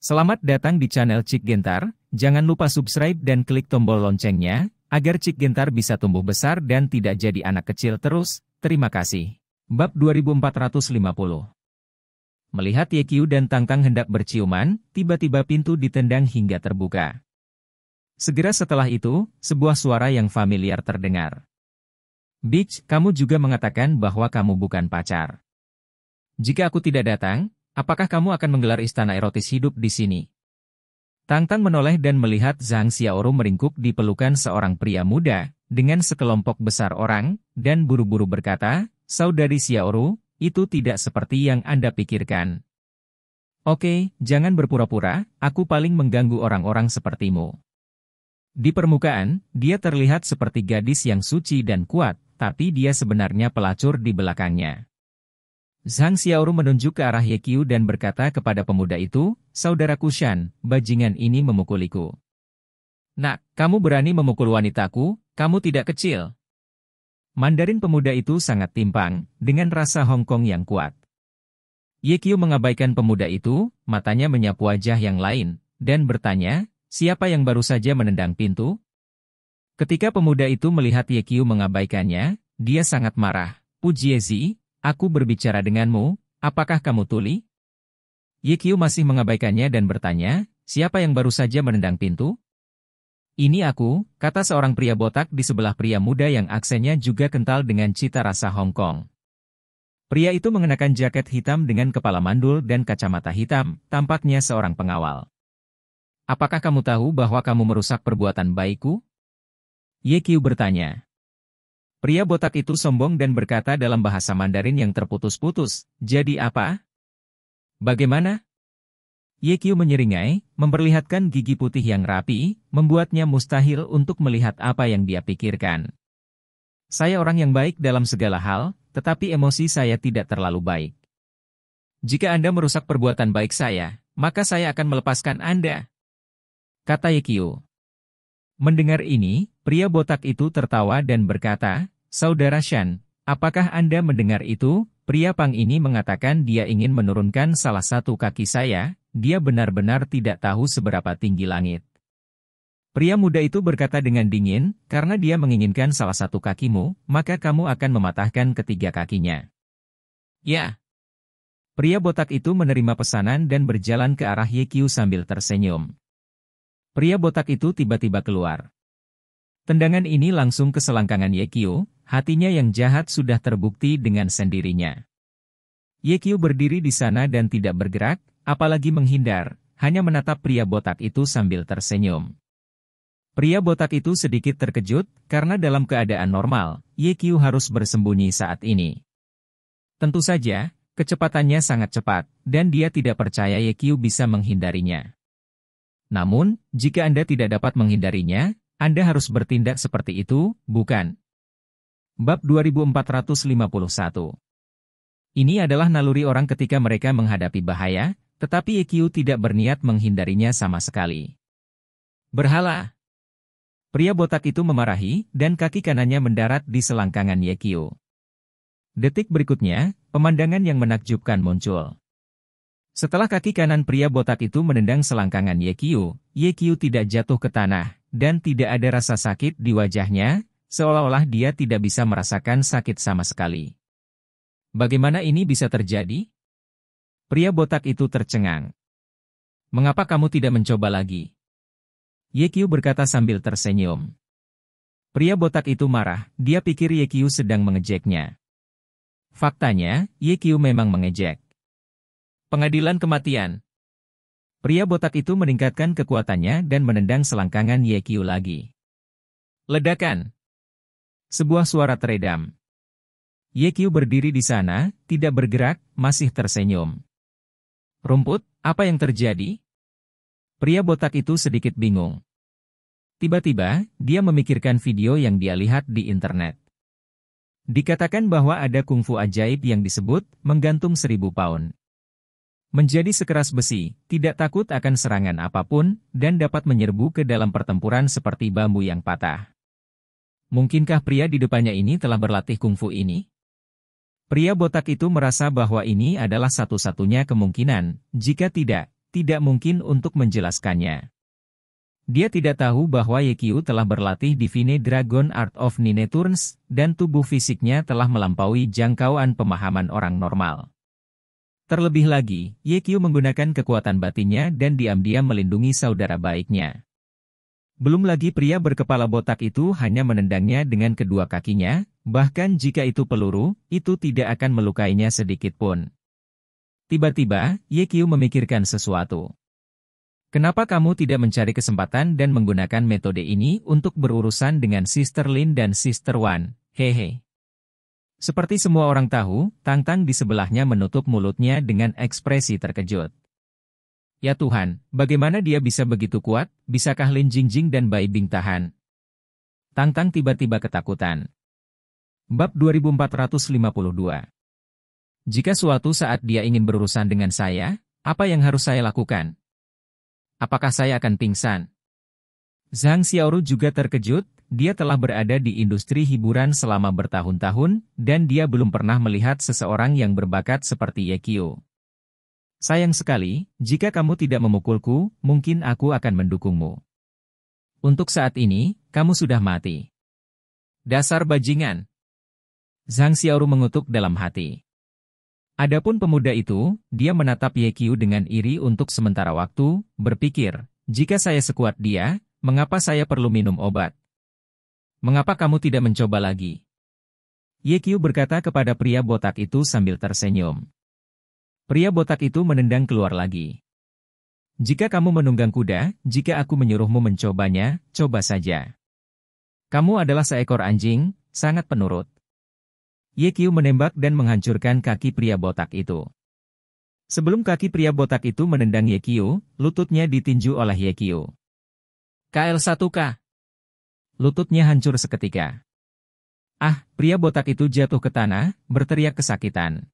Selamat datang di channel Cik Gentar, jangan lupa subscribe dan klik tombol loncengnya, agar Cik Gentar bisa tumbuh besar dan tidak jadi anak kecil terus, terima kasih. Bab 2450 Melihat Yekyu dan Tangtang hendak berciuman, tiba-tiba pintu ditendang hingga terbuka. Segera setelah itu, sebuah suara yang familiar terdengar. Bitch, kamu juga mengatakan bahwa kamu bukan pacar. Jika aku tidak datang, Apakah kamu akan menggelar istana erotis hidup di sini? Tang Tang menoleh dan melihat Zhang Xiaoru meringkuk di pelukan seorang pria muda, dengan sekelompok besar orang, dan buru-buru berkata, Saudari Xiaoru, itu tidak seperti yang Anda pikirkan. Oke, jangan berpura-pura, aku paling mengganggu orang-orang sepertimu. Di permukaan, dia terlihat seperti gadis yang suci dan kuat, tapi dia sebenarnya pelacur di belakangnya. Zhang Xiaoru menunjuk ke arah Ye dan berkata kepada pemuda itu, Saudara Shan, bajingan ini memukuliku. Nak, kamu berani memukul wanitaku, kamu tidak kecil. Mandarin pemuda itu sangat timpang, dengan rasa Hong Kong yang kuat. Ye mengabaikan pemuda itu, matanya menyapu wajah yang lain, dan bertanya, siapa yang baru saja menendang pintu? Ketika pemuda itu melihat Ye mengabaikannya, dia sangat marah. Pujiezi, aku berbicara denganmu, apakah kamu tuli? Yikyu masih mengabaikannya dan bertanya, siapa yang baru saja menendang pintu? Ini aku, kata seorang pria botak di sebelah pria muda yang aksennya juga kental dengan cita rasa Hong Kong. Pria itu mengenakan jaket hitam dengan kepala mandul dan kacamata hitam, tampaknya seorang pengawal. Apakah kamu tahu bahwa kamu merusak perbuatan baikku? Yekyu bertanya. Pria botak itu sombong dan berkata dalam bahasa Mandarin yang terputus-putus, jadi apa? Bagaimana? Yekyu menyeringai, memperlihatkan gigi putih yang rapi, membuatnya mustahil untuk melihat apa yang dia pikirkan. Saya orang yang baik dalam segala hal, tetapi emosi saya tidak terlalu baik. Jika Anda merusak perbuatan baik saya, maka saya akan melepaskan Anda. Kata Yekyu. Mendengar ini, pria botak itu tertawa dan berkata, Saudara Shan, apakah Anda mendengar itu? Pria Pang ini mengatakan dia ingin menurunkan salah satu kaki saya, dia benar-benar tidak tahu seberapa tinggi langit. Pria muda itu berkata dengan dingin, karena dia menginginkan salah satu kakimu, maka kamu akan mematahkan ketiga kakinya. Ya. Pria botak itu menerima pesanan dan berjalan ke arah Yekyu sambil tersenyum. Pria botak itu tiba-tiba keluar. Tendangan ini langsung ke selangkangan Yekio, Hatinya yang jahat sudah terbukti dengan sendirinya. Yekyu berdiri di sana dan tidak bergerak, apalagi menghindar, hanya menatap pria botak itu sambil tersenyum. Pria botak itu sedikit terkejut, karena dalam keadaan normal, Yekyu harus bersembunyi saat ini. Tentu saja, kecepatannya sangat cepat, dan dia tidak percaya Yekyu bisa menghindarinya. Namun, jika Anda tidak dapat menghindarinya, Anda harus bertindak seperti itu, bukan, Bab 2451 Ini adalah naluri orang ketika mereka menghadapi bahaya, tetapi EQ tidak berniat menghindarinya sama sekali. Berhala Pria botak itu memarahi, dan kaki kanannya mendarat di selangkangan Yekio. Detik berikutnya, pemandangan yang menakjubkan muncul. Setelah kaki kanan pria botak itu menendang selangkangan Yekio, Yekio tidak jatuh ke tanah, dan tidak ada rasa sakit di wajahnya, seolah-olah dia tidak bisa merasakan sakit sama sekali. Bagaimana ini bisa terjadi? Pria botak itu tercengang. Mengapa kamu tidak mencoba lagi? Yekyu berkata sambil tersenyum. Pria botak itu marah, dia pikir Yekyu sedang mengejeknya. Faktanya, Yekyu memang mengejek. Pengadilan kematian. Pria botak itu meningkatkan kekuatannya dan menendang selangkangan Yekyu lagi. Ledakan. Sebuah suara teredam. Yekyu berdiri di sana, tidak bergerak, masih tersenyum. Rumput, apa yang terjadi? Pria botak itu sedikit bingung. Tiba-tiba, dia memikirkan video yang dia lihat di internet. Dikatakan bahwa ada kungfu ajaib yang disebut menggantung seribu pound. Menjadi sekeras besi, tidak takut akan serangan apapun, dan dapat menyerbu ke dalam pertempuran seperti bambu yang patah. Mungkinkah pria di depannya ini telah berlatih kungfu ini? Pria botak itu merasa bahwa ini adalah satu-satunya kemungkinan, jika tidak, tidak mungkin untuk menjelaskannya. Dia tidak tahu bahwa Yekyu telah berlatih di Vine Dragon Art of Nine Turns, dan tubuh fisiknya telah melampaui jangkauan pemahaman orang normal. Terlebih lagi, Yekyu menggunakan kekuatan batinnya dan diam-diam melindungi saudara baiknya. Belum lagi pria berkepala botak itu hanya menendangnya dengan kedua kakinya, bahkan jika itu peluru, itu tidak akan melukainya sedikit pun. Tiba-tiba, Yekyu memikirkan sesuatu. Kenapa kamu tidak mencari kesempatan dan menggunakan metode ini untuk berurusan dengan Sister Lin dan Sister Wan? Hehe. Seperti semua orang tahu, Tang Tang di sebelahnya menutup mulutnya dengan ekspresi terkejut. Ya Tuhan, bagaimana dia bisa begitu kuat? Bisakah Lin Jingjing dan Bai Bing tahan? Tang Tang tiba-tiba ketakutan. Bab 2452 Jika suatu saat dia ingin berurusan dengan saya, apa yang harus saya lakukan? Apakah saya akan pingsan? Zhang Xiaoru juga terkejut, dia telah berada di industri hiburan selama bertahun-tahun, dan dia belum pernah melihat seseorang yang berbakat seperti Ye Qiu. Sayang sekali, jika kamu tidak memukulku, mungkin aku akan mendukungmu. Untuk saat ini, kamu sudah mati. Dasar bajingan. Zhang Xiaoru mengutuk dalam hati. Adapun pemuda itu, dia menatap Ye Qiu dengan iri untuk sementara waktu, berpikir, jika saya sekuat dia, mengapa saya perlu minum obat? Mengapa kamu tidak mencoba lagi? Ye Qiu berkata kepada pria botak itu sambil tersenyum. Pria botak itu menendang keluar lagi. Jika kamu menunggang kuda, jika aku menyuruhmu mencobanya, coba saja. Kamu adalah seekor anjing, sangat penurut. Yekyu menembak dan menghancurkan kaki pria botak itu. Sebelum kaki pria botak itu menendang Yekyu, lututnya ditinju oleh Yekyu. KL1K. Lututnya hancur seketika. Ah, pria botak itu jatuh ke tanah, berteriak kesakitan.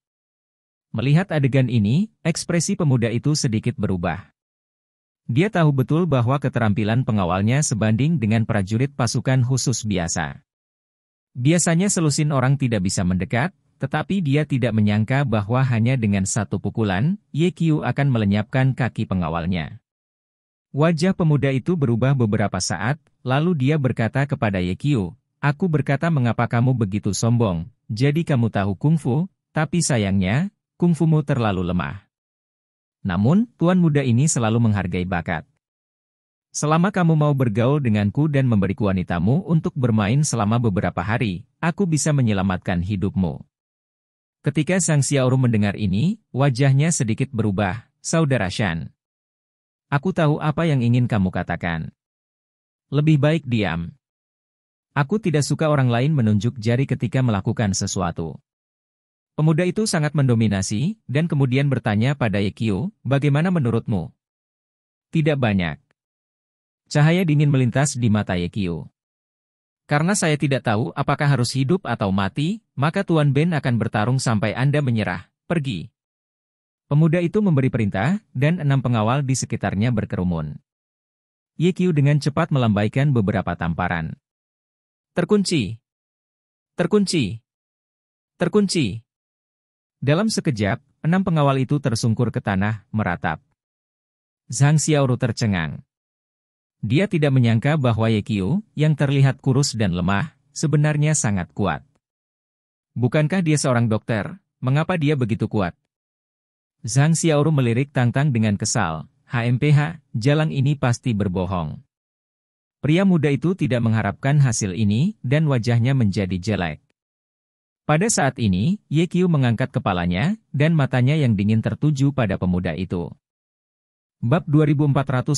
Melihat adegan ini, ekspresi pemuda itu sedikit berubah. Dia tahu betul bahwa keterampilan pengawalnya sebanding dengan prajurit pasukan khusus biasa. Biasanya selusin orang tidak bisa mendekat, tetapi dia tidak menyangka bahwa hanya dengan satu pukulan, Ye YQ akan melenyapkan kaki pengawalnya. Wajah pemuda itu berubah beberapa saat, lalu dia berkata kepada Ye Yekio, Aku berkata mengapa kamu begitu sombong, jadi kamu tahu kungfu, tapi sayangnya, kungfumu terlalu lemah. Namun, tuan muda ini selalu menghargai bakat. Selama kamu mau bergaul denganku dan memberiku wanitamu untuk bermain selama beberapa hari, aku bisa menyelamatkan hidupmu. Ketika Sang Xiaoru mendengar ini, wajahnya sedikit berubah, Saudara Shan. Aku tahu apa yang ingin kamu katakan. Lebih baik diam. Aku tidak suka orang lain menunjuk jari ketika melakukan sesuatu. Pemuda itu sangat mendominasi, dan kemudian bertanya pada Yekio, bagaimana menurutmu? Tidak banyak. Cahaya dingin melintas di mata Yekio. Karena saya tidak tahu apakah harus hidup atau mati, maka Tuan Ben akan bertarung sampai Anda menyerah. Pergi. Pemuda itu memberi perintah, dan enam pengawal di sekitarnya berkerumun. Yekio dengan cepat melambaikan beberapa tamparan. Terkunci. Terkunci. Terkunci. Dalam sekejap, enam pengawal itu tersungkur ke tanah, meratap. Zhang Xiaoru tercengang. Dia tidak menyangka bahwa Ye Qiu, yang terlihat kurus dan lemah, sebenarnya sangat kuat. Bukankah dia seorang dokter? Mengapa dia begitu kuat? Zhang Xiaoru melirik Tang Tang dengan kesal. HMPH, jalan ini pasti berbohong. Pria muda itu tidak mengharapkan hasil ini, dan wajahnya menjadi jelek. Pada saat ini, Ye Qiu mengangkat kepalanya, dan matanya yang dingin tertuju pada pemuda itu. Bab 2453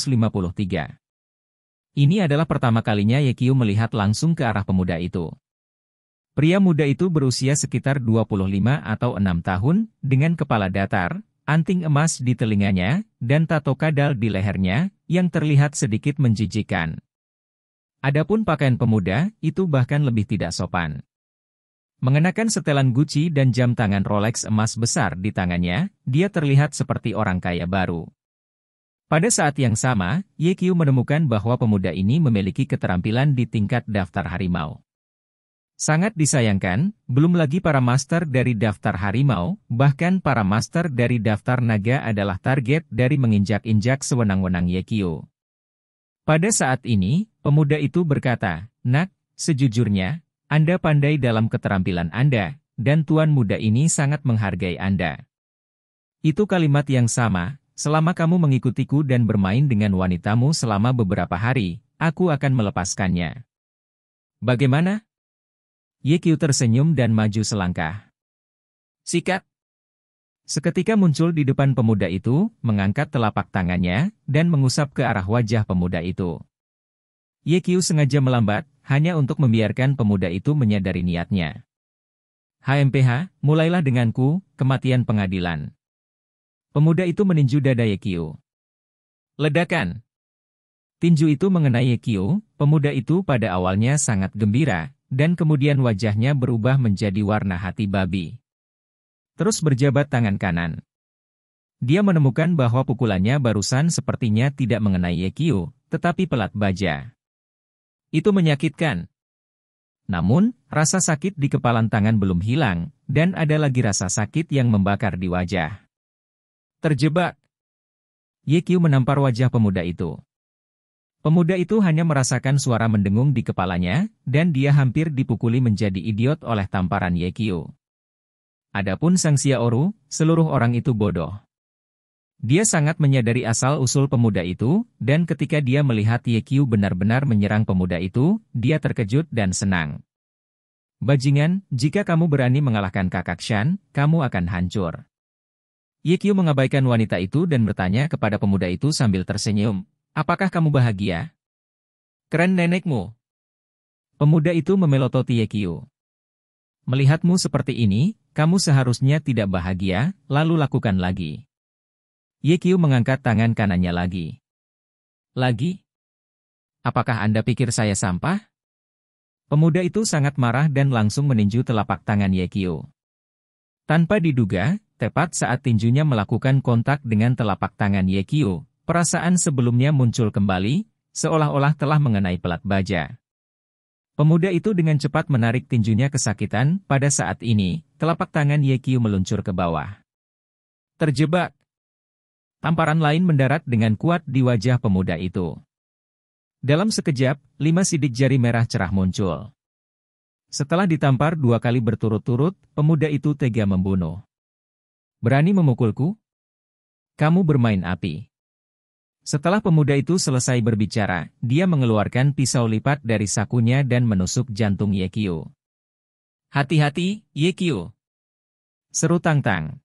Ini adalah pertama kalinya Ye Qiu melihat langsung ke arah pemuda itu. Pria muda itu berusia sekitar 25 atau 6 tahun, dengan kepala datar, anting emas di telinganya, dan tato kadal di lehernya, yang terlihat sedikit menjijikan. Adapun pakaian pemuda, itu bahkan lebih tidak sopan. Mengenakan setelan Gucci dan jam tangan Rolex emas besar di tangannya, dia terlihat seperti orang kaya baru. Pada saat yang sama, YQ menemukan bahwa pemuda ini memiliki keterampilan di tingkat daftar harimau. Sangat disayangkan, belum lagi para master dari daftar harimau, bahkan para master dari daftar naga adalah target dari menginjak-injak sewenang-wenang Yekio. Pada saat ini, pemuda itu berkata, Nak, sejujurnya, anda pandai dalam keterampilan Anda, dan tuan muda ini sangat menghargai Anda. Itu kalimat yang sama, selama kamu mengikutiku dan bermain dengan wanitamu selama beberapa hari, aku akan melepaskannya. Bagaimana? Yekyu tersenyum dan maju selangkah. Sikat! Seketika muncul di depan pemuda itu, mengangkat telapak tangannya, dan mengusap ke arah wajah pemuda itu. Yekyu sengaja melambat, hanya untuk membiarkan pemuda itu menyadari niatnya. HMPH, mulailah denganku, kematian pengadilan. Pemuda itu meninju dada Yekio. Ledakan. Tinju itu mengenai Yekio, pemuda itu pada awalnya sangat gembira, dan kemudian wajahnya berubah menjadi warna hati babi. Terus berjabat tangan kanan. Dia menemukan bahwa pukulannya barusan sepertinya tidak mengenai Yekio, tetapi pelat baja. Itu menyakitkan. Namun, rasa sakit di kepalan tangan belum hilang, dan ada lagi rasa sakit yang membakar di wajah. Terjebak. Yekyu menampar wajah pemuda itu. Pemuda itu hanya merasakan suara mendengung di kepalanya, dan dia hampir dipukuli menjadi idiot oleh tamparan Yekyu. Adapun sang Xiaoru, seluruh orang itu bodoh. Dia sangat menyadari asal-usul pemuda itu, dan ketika dia melihat Ye Yekyu benar-benar menyerang pemuda itu, dia terkejut dan senang. Bajingan, jika kamu berani mengalahkan kakak Shan, kamu akan hancur. Ye Yekyu mengabaikan wanita itu dan bertanya kepada pemuda itu sambil tersenyum, Apakah kamu bahagia? Keren nenekmu. Pemuda itu memelototi Ye Yekyu. Melihatmu seperti ini, kamu seharusnya tidak bahagia, lalu lakukan lagi. Yekyu mengangkat tangan kanannya lagi. Lagi? Apakah Anda pikir saya sampah? Pemuda itu sangat marah dan langsung meninju telapak tangan Yekyo. Tanpa diduga, tepat saat tinjunya melakukan kontak dengan telapak tangan Yekyo, perasaan sebelumnya muncul kembali, seolah-olah telah mengenai pelat baja. Pemuda itu dengan cepat menarik tinjunya kesakitan, pada saat ini, telapak tangan Yekyo meluncur ke bawah. Terjebak. Tamparan lain mendarat dengan kuat di wajah pemuda itu. Dalam sekejap, lima sidik jari merah cerah muncul. Setelah ditampar dua kali berturut-turut, pemuda itu tega membunuh. Berani memukulku? Kamu bermain api. Setelah pemuda itu selesai berbicara, dia mengeluarkan pisau lipat dari sakunya dan menusuk jantung Yekio. Hati-hati, Yekio! Seru Tang Tang.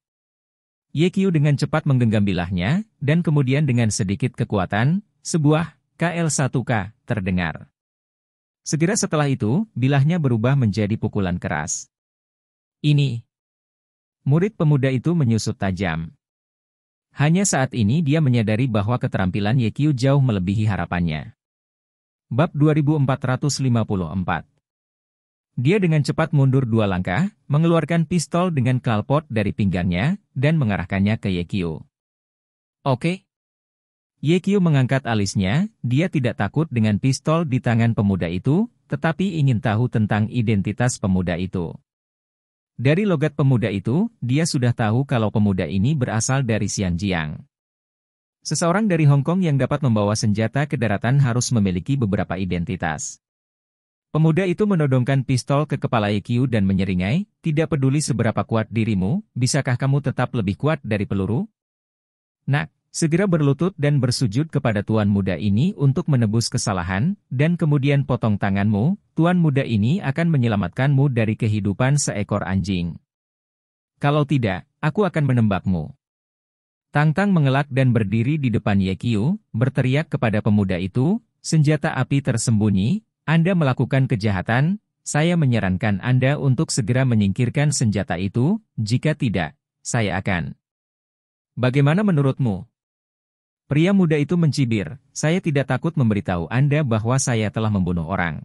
Ye dengan cepat menggenggam bilahnya, dan kemudian dengan sedikit kekuatan, sebuah KL1K terdengar. Sekira setelah itu, bilahnya berubah menjadi pukulan keras. Ini. Murid pemuda itu menyusut tajam. Hanya saat ini dia menyadari bahwa keterampilan Ye jauh melebihi harapannya. Bab 2454 dia dengan cepat mundur dua langkah, mengeluarkan pistol dengan kalpot dari pinggangnya, dan mengarahkannya ke Yekio. Oke. Yekio mengangkat alisnya, dia tidak takut dengan pistol di tangan pemuda itu, tetapi ingin tahu tentang identitas pemuda itu. Dari logat pemuda itu, dia sudah tahu kalau pemuda ini berasal dari Xianjiang. Seseorang dari Hong Kong yang dapat membawa senjata ke daratan harus memiliki beberapa identitas. Pemuda itu menodongkan pistol ke kepala IQ dan menyeringai, tidak peduli seberapa kuat dirimu, bisakah kamu tetap lebih kuat dari peluru? Nak, segera berlutut dan bersujud kepada tuan muda ini untuk menebus kesalahan, dan kemudian potong tanganmu, tuan muda ini akan menyelamatkanmu dari kehidupan seekor anjing. Kalau tidak, aku akan menembakmu. Tang-tang mengelak dan berdiri di depan Yekiu, berteriak kepada pemuda itu, senjata api tersembunyi, anda melakukan kejahatan, saya menyarankan Anda untuk segera menyingkirkan senjata itu, jika tidak, saya akan. Bagaimana menurutmu? Pria muda itu mencibir, saya tidak takut memberitahu Anda bahwa saya telah membunuh orang.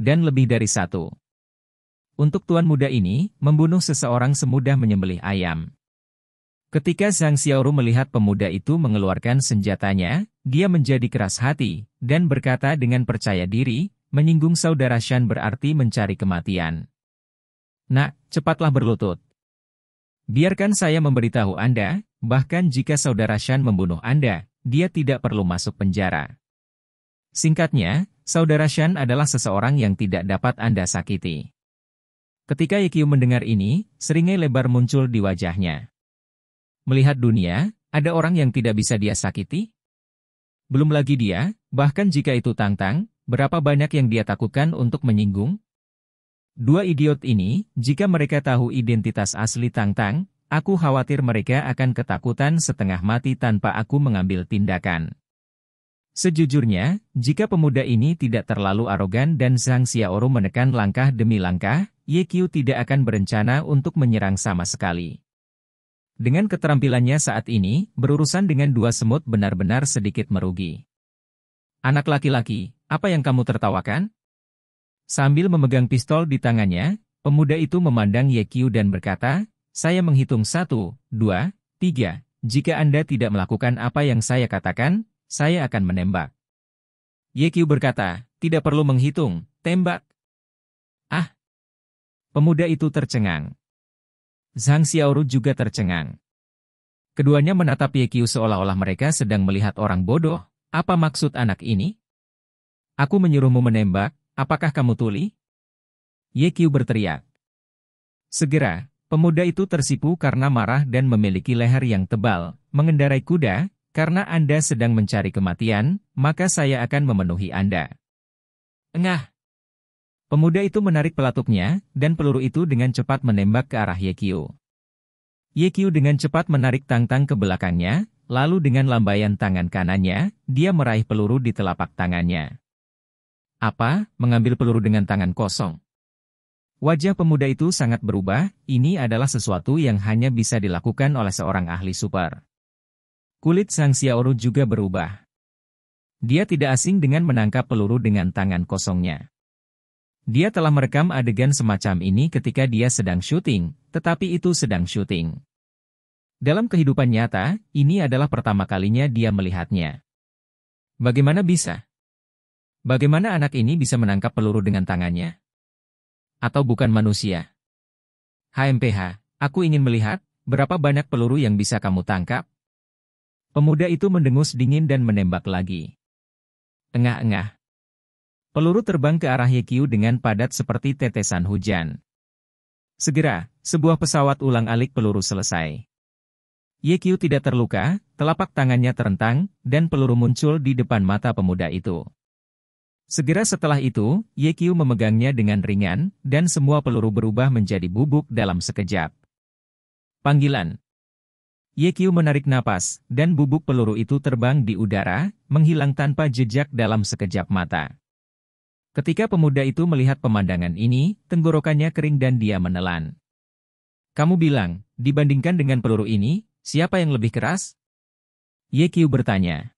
Dan lebih dari satu. Untuk tuan muda ini, membunuh seseorang semudah menyembelih ayam. Ketika Zhang Xiaoru melihat pemuda itu mengeluarkan senjatanya, dia menjadi keras hati, dan berkata dengan percaya diri, menyinggung saudara Shan berarti mencari kematian. Nak, cepatlah berlutut. Biarkan saya memberitahu Anda, bahkan jika saudara Shan membunuh Anda, dia tidak perlu masuk penjara. Singkatnya, saudara Shan adalah seseorang yang tidak dapat Anda sakiti. Ketika Yekyu mendengar ini, seringai lebar muncul di wajahnya. Melihat dunia, ada orang yang tidak bisa dia sakiti? Belum lagi dia, bahkan jika itu tantang, berapa banyak yang dia takutkan untuk menyinggung? Dua idiot ini, jika mereka tahu identitas asli tantang, aku khawatir mereka akan ketakutan setengah mati tanpa aku mengambil tindakan. Sejujurnya, jika pemuda ini tidak terlalu arogan dan Zhang Xiaoru menekan langkah demi langkah, Ye Qiu tidak akan berencana untuk menyerang sama sekali. Dengan keterampilannya saat ini, berurusan dengan dua semut benar-benar sedikit merugi. Anak laki-laki, apa yang kamu tertawakan? Sambil memegang pistol di tangannya, pemuda itu memandang Ye Yekyu dan berkata, saya menghitung satu, dua, tiga. Jika Anda tidak melakukan apa yang saya katakan, saya akan menembak. Ye Yekyu berkata, tidak perlu menghitung, tembak. Ah! Pemuda itu tercengang. Zhang Xiaoru juga tercengang. Keduanya menatap Ye Qiu seolah-olah mereka sedang melihat orang bodoh. Apa maksud anak ini? Aku menyuruhmu menembak, apakah kamu tuli? Ye Qiu berteriak. Segera, pemuda itu tersipu karena marah dan memiliki leher yang tebal, mengendarai kuda, karena Anda sedang mencari kematian, maka saya akan memenuhi Anda. Engah, Pemuda itu menarik pelatuknya, dan peluru itu dengan cepat menembak ke arah Yekio. Yekio dengan cepat menarik tang-tang ke belakangnya, lalu dengan lambaian tangan kanannya, dia meraih peluru di telapak tangannya. Apa, mengambil peluru dengan tangan kosong? Wajah pemuda itu sangat berubah, ini adalah sesuatu yang hanya bisa dilakukan oleh seorang ahli super. Kulit sang Xiaoru juga berubah. Dia tidak asing dengan menangkap peluru dengan tangan kosongnya. Dia telah merekam adegan semacam ini ketika dia sedang syuting, tetapi itu sedang syuting. Dalam kehidupan nyata, ini adalah pertama kalinya dia melihatnya. Bagaimana bisa? Bagaimana anak ini bisa menangkap peluru dengan tangannya? Atau bukan manusia? HMPH, aku ingin melihat, berapa banyak peluru yang bisa kamu tangkap? Pemuda itu mendengus dingin dan menembak lagi. Engah-engah, Peluru terbang ke arah Yekyu dengan padat seperti tetesan hujan. Segera, sebuah pesawat ulang-alik peluru selesai. Yekyu tidak terluka, telapak tangannya terentang, dan peluru muncul di depan mata pemuda itu. Segera setelah itu, Yekyu memegangnya dengan ringan, dan semua peluru berubah menjadi bubuk dalam sekejap. Panggilan Yekyu menarik napas, dan bubuk peluru itu terbang di udara, menghilang tanpa jejak dalam sekejap mata. Ketika pemuda itu melihat pemandangan ini, tenggorokannya kering dan dia menelan. Kamu bilang, dibandingkan dengan peluru ini, siapa yang lebih keras? Yekyu bertanya.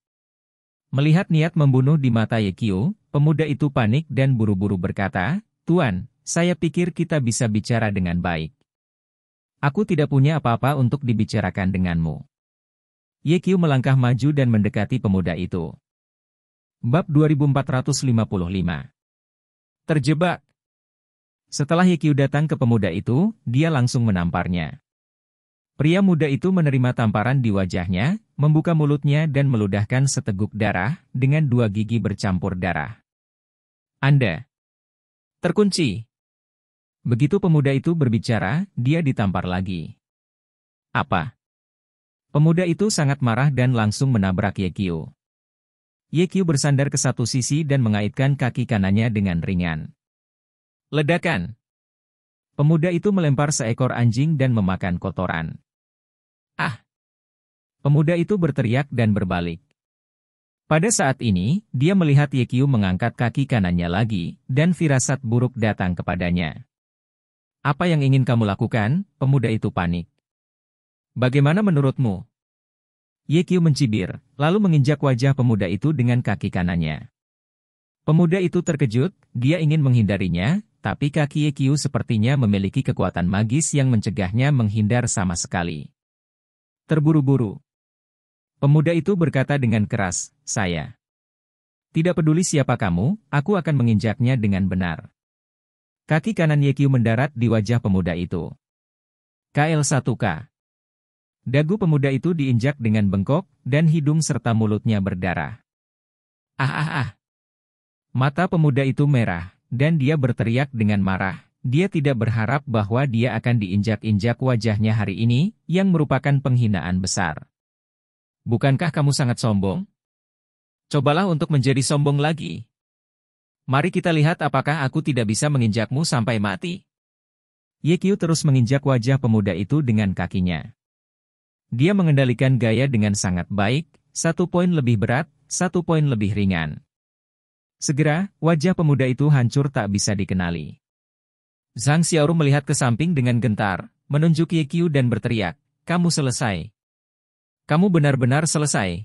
Melihat niat membunuh di mata Yekyu, pemuda itu panik dan buru-buru berkata, Tuan, saya pikir kita bisa bicara dengan baik. Aku tidak punya apa-apa untuk dibicarakan denganmu. Yekyu melangkah maju dan mendekati pemuda itu. Bab 2455 Terjebak. Setelah Yekyu datang ke pemuda itu, dia langsung menamparnya. Pria muda itu menerima tamparan di wajahnya, membuka mulutnya dan meludahkan seteguk darah dengan dua gigi bercampur darah. Anda terkunci. Begitu pemuda itu berbicara, dia ditampar lagi. Apa? Pemuda itu sangat marah dan langsung menabrak Yekio. Ye bersandar ke satu sisi dan mengaitkan kaki kanannya dengan ringan. Ledakan. Pemuda itu melempar seekor anjing dan memakan kotoran. Ah! Pemuda itu berteriak dan berbalik. Pada saat ini, dia melihat Yekyu mengangkat kaki kanannya lagi, dan firasat buruk datang kepadanya. Apa yang ingin kamu lakukan? Pemuda itu panik. Bagaimana menurutmu? Ye Qiu mencibir, lalu menginjak wajah pemuda itu dengan kaki kanannya. Pemuda itu terkejut, dia ingin menghindarinya, tapi kaki Ye Qiu sepertinya memiliki kekuatan magis yang mencegahnya menghindar sama sekali. Terburu-buru. Pemuda itu berkata dengan keras, saya. Tidak peduli siapa kamu, aku akan menginjaknya dengan benar. Kaki kanan Ye Qiu mendarat di wajah pemuda itu. KL1K Dagu pemuda itu diinjak dengan bengkok, dan hidung serta mulutnya berdarah. Ah ah ah. Mata pemuda itu merah, dan dia berteriak dengan marah. Dia tidak berharap bahwa dia akan diinjak-injak wajahnya hari ini, yang merupakan penghinaan besar. Bukankah kamu sangat sombong? Cobalah untuk menjadi sombong lagi. Mari kita lihat apakah aku tidak bisa menginjakmu sampai mati. Yekyu terus menginjak wajah pemuda itu dengan kakinya. Dia mengendalikan gaya dengan sangat baik, satu poin lebih berat, satu poin lebih ringan. Segera, wajah pemuda itu hancur tak bisa dikenali. Zhang Xiaoru melihat ke samping dengan gentar, menunjuk Ye Qiu dan berteriak, kamu selesai. Kamu benar-benar selesai.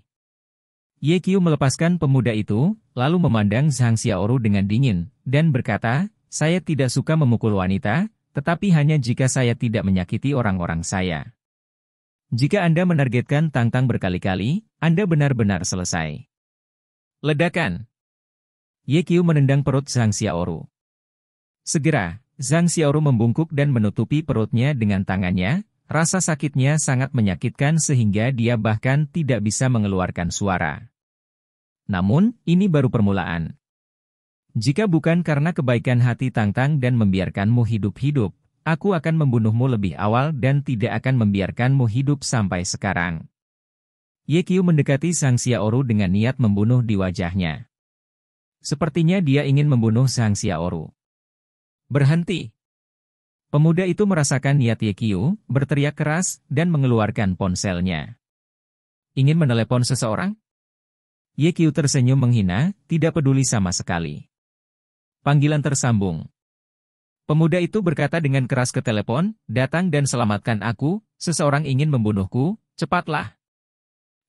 Ye Qiu melepaskan pemuda itu, lalu memandang Zhang Xiaoru dengan dingin, dan berkata, saya tidak suka memukul wanita, tetapi hanya jika saya tidak menyakiti orang-orang saya. Jika Anda menargetkan tantang berkali-kali, Anda benar-benar selesai. Ledakan Ye menendang perut Zhang Xiaoru. Segera, Zhang Xiaoru membungkuk dan menutupi perutnya dengan tangannya, rasa sakitnya sangat menyakitkan sehingga dia bahkan tidak bisa mengeluarkan suara. Namun, ini baru permulaan. Jika bukan karena kebaikan hati Tang Tang dan membiarkanmu hidup-hidup, Aku akan membunuhmu lebih awal dan tidak akan membiarkanmu hidup sampai sekarang. Qiu mendekati Sang Xiaoru dengan niat membunuh di wajahnya. Sepertinya dia ingin membunuh Sang Xiaoru. Berhenti! Pemuda itu merasakan niat Qiu, berteriak keras, dan mengeluarkan ponselnya. Ingin menelepon seseorang? Qiu tersenyum menghina, tidak peduli sama sekali. Panggilan tersambung. Pemuda itu berkata dengan keras ke telepon, datang dan selamatkan aku, seseorang ingin membunuhku, cepatlah.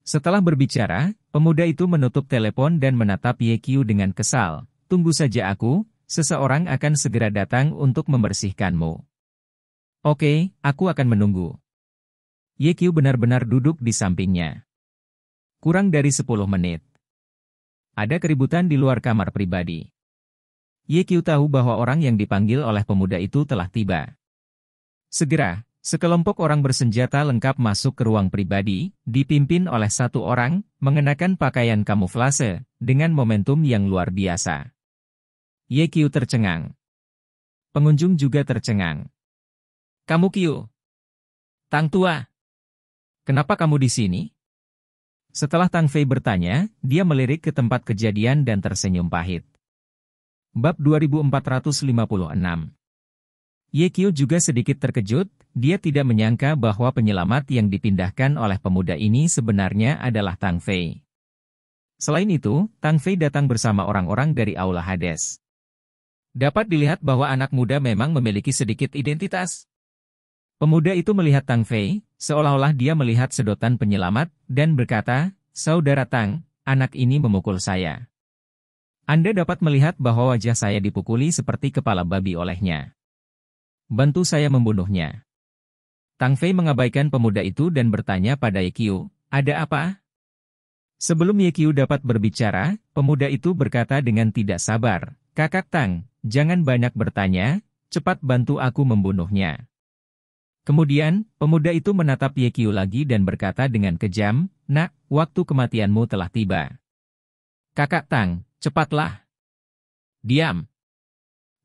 Setelah berbicara, pemuda itu menutup telepon dan menatap Ye Kyu dengan kesal, tunggu saja aku, seseorang akan segera datang untuk membersihkanmu. Oke, aku akan menunggu. Ye Kyu benar-benar duduk di sampingnya. Kurang dari 10 menit. Ada keributan di luar kamar pribadi. Ye Qiu tahu bahwa orang yang dipanggil oleh pemuda itu telah tiba. Segera, sekelompok orang bersenjata lengkap masuk ke ruang pribadi, dipimpin oleh satu orang, mengenakan pakaian kamuflase, dengan momentum yang luar biasa. Ye Qiu tercengang. Pengunjung juga tercengang. Kamu Qiu. Tang Tua. Kenapa kamu di sini? Setelah Tang Fei bertanya, dia melirik ke tempat kejadian dan tersenyum pahit. Bab 2456 Yekio juga sedikit terkejut, dia tidak menyangka bahwa penyelamat yang dipindahkan oleh pemuda ini sebenarnya adalah Tang Fei. Selain itu, Tang Fei datang bersama orang-orang dari Aula Hades. Dapat dilihat bahwa anak muda memang memiliki sedikit identitas. Pemuda itu melihat Tang Fei, seolah-olah dia melihat sedotan penyelamat, dan berkata, Saudara Tang, anak ini memukul saya. Anda dapat melihat bahwa wajah saya dipukuli seperti kepala babi olehnya. Bantu saya membunuhnya. Tang Fei mengabaikan pemuda itu dan bertanya pada Ye Qiu, ada apa? Ah? Sebelum Ye Qiu dapat berbicara, pemuda itu berkata dengan tidak sabar, Kakak Tang, jangan banyak bertanya, cepat bantu aku membunuhnya. Kemudian, pemuda itu menatap Ye Qiu lagi dan berkata dengan kejam, Nak, waktu kematianmu telah tiba. Kakak Tang, Cepatlah. Diam.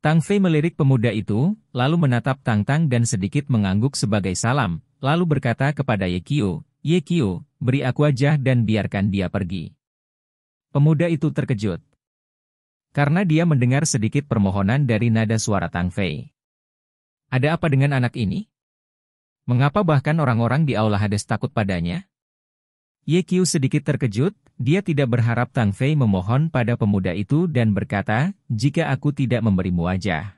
Tang Fei melirik pemuda itu, lalu menatap Tang Tang dan sedikit mengangguk sebagai salam, lalu berkata kepada Ye Qiu, Ye Qiu, beri aku wajah dan biarkan dia pergi. Pemuda itu terkejut. Karena dia mendengar sedikit permohonan dari nada suara Tang Fei. Ada apa dengan anak ini? Mengapa bahkan orang-orang di Aula Hades takut padanya? Ye Qiu sedikit terkejut, dia tidak berharap Tang Fei memohon pada pemuda itu dan berkata, jika aku tidak memberimu wajah.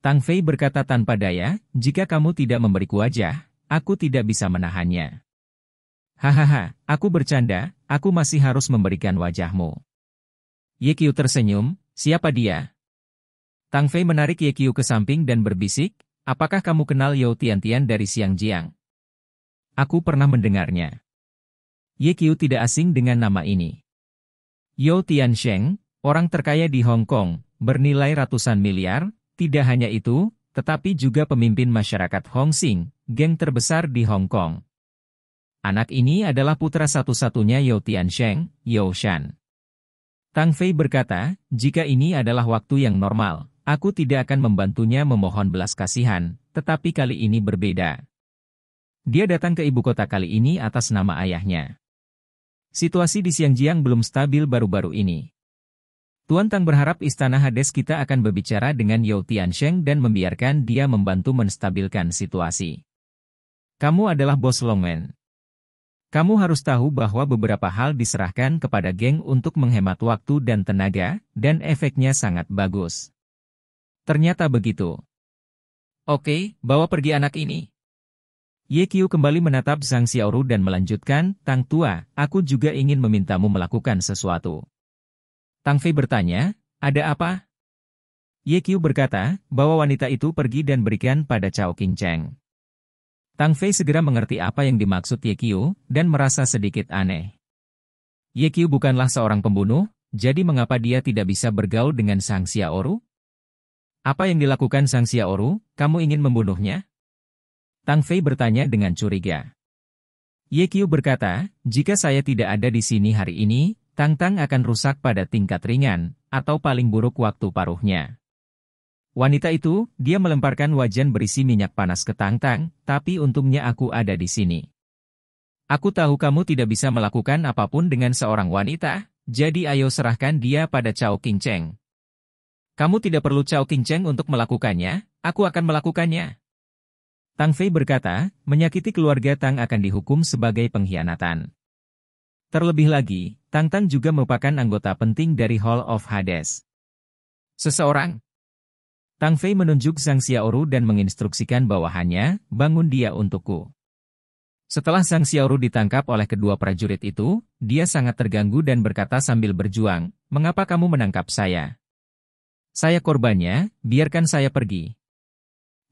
Tang Fei berkata tanpa daya, jika kamu tidak memberiku wajah, aku tidak bisa menahannya. Hahaha, aku bercanda, aku masih harus memberikan wajahmu. Ye Qiu tersenyum, siapa dia? Tang Fei menarik Ye Qiu ke samping dan berbisik, apakah kamu kenal Yao Tian dari Siang Jiang? Aku pernah mendengarnya. Ye Qiu tidak asing dengan nama ini. Yao Tiansheng, orang terkaya di Hong Kong, bernilai ratusan miliar, tidak hanya itu, tetapi juga pemimpin masyarakat Hong Sing, geng terbesar di Hong Kong. Anak ini adalah putra satu-satunya Yao Tiansheng, Yao Shan. Tang Fei berkata, jika ini adalah waktu yang normal, aku tidak akan membantunya memohon belas kasihan, tetapi kali ini berbeda. Dia datang ke ibu kota kali ini atas nama ayahnya. Situasi di Jiang belum stabil baru-baru ini. Tuan Tang berharap istana Hades kita akan berbicara dengan Yao Tiansheng dan membiarkan dia membantu menstabilkan situasi. Kamu adalah bos Longmen. Kamu harus tahu bahwa beberapa hal diserahkan kepada geng untuk menghemat waktu dan tenaga, dan efeknya sangat bagus. Ternyata begitu. Oke, bawa pergi anak ini. Ye Qiu kembali menatap Zhang Xiaoru dan melanjutkan, Tang Tua, aku juga ingin memintamu melakukan sesuatu. Tang Fei bertanya, ada apa? Ye Qiu berkata, bahwa wanita itu pergi dan berikan pada Cao King Cheng. Tang Fei segera mengerti apa yang dimaksud Ye Qiu, dan merasa sedikit aneh. Ye Qiu bukanlah seorang pembunuh, jadi mengapa dia tidak bisa bergaul dengan Sang Xiaoru? Apa yang dilakukan Sang Xiaoru? Kamu ingin membunuhnya? Tang Fei bertanya dengan curiga. Ye Qiu berkata, jika saya tidak ada di sini hari ini, Tang Tang akan rusak pada tingkat ringan, atau paling buruk waktu paruhnya. Wanita itu, dia melemparkan wajan berisi minyak panas ke Tang Tang, tapi untungnya aku ada di sini. Aku tahu kamu tidak bisa melakukan apapun dengan seorang wanita, jadi ayo serahkan dia pada Chao King Cheng. Kamu tidak perlu Chao King Cheng untuk melakukannya, aku akan melakukannya. Tang Fei berkata, menyakiti keluarga Tang akan dihukum sebagai pengkhianatan. Terlebih lagi, Tang Tang juga merupakan anggota penting dari Hall of Hades. Seseorang Tang Fei menunjuk Sang Xiaoru dan menginstruksikan bawahannya, bangun dia untukku. Setelah Sang Xiaoru ditangkap oleh kedua prajurit itu, dia sangat terganggu dan berkata sambil berjuang, mengapa kamu menangkap saya? Saya korbannya, biarkan saya pergi.